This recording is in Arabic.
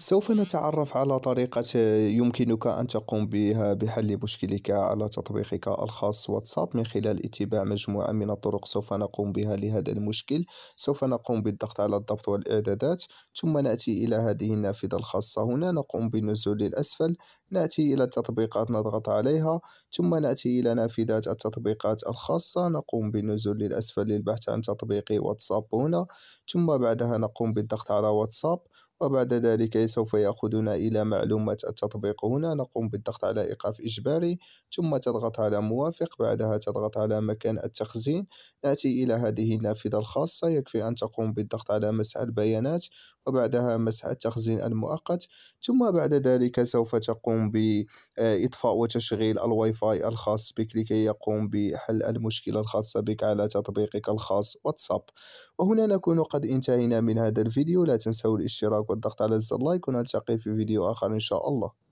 سوف نتعرف على طريقة يمكنك أن تقوم بها بحل مشكلك على تطبيقك الخاص واتساب من خلال اتباع مجموعة من الطرق سوف نقوم بها لهذا المشكل سوف نقوم بالضغط على الضبط والإعدادات ثم نأتي إلى هذه النافذة الخاصة هنا نقوم بالنزول للأسفل نأتي إلى التطبيقات نضغط عليها ثم نأتي إلى نافذة التطبيقات الخاصة نقوم بالنزول للأسفل للبحث عن تطبيق واتساب هنا ثم بعدها نقوم بالضغط على واتساب وبعد ذلك سوف يأخذنا إلى معلومات التطبيق هنا نقوم بالضغط على إيقاف إجباري ثم تضغط على موافق بعدها تضغط على مكان التخزين نأتي إلى هذه النافذة الخاصة يكفي أن تقوم بالضغط على مسح البيانات وبعدها مسح التخزين المؤقت ثم بعد ذلك سوف تقوم بإطفاء وتشغيل الواي فاي الخاص بك لكي يقوم بحل المشكلة الخاصة بك على تطبيقك الخاص واتساب وهنا نكون قد انتهينا من هذا الفيديو لا تنسوا الاشتراك والضغط على زر لايك ونلتقي في فيديو آخر إن شاء الله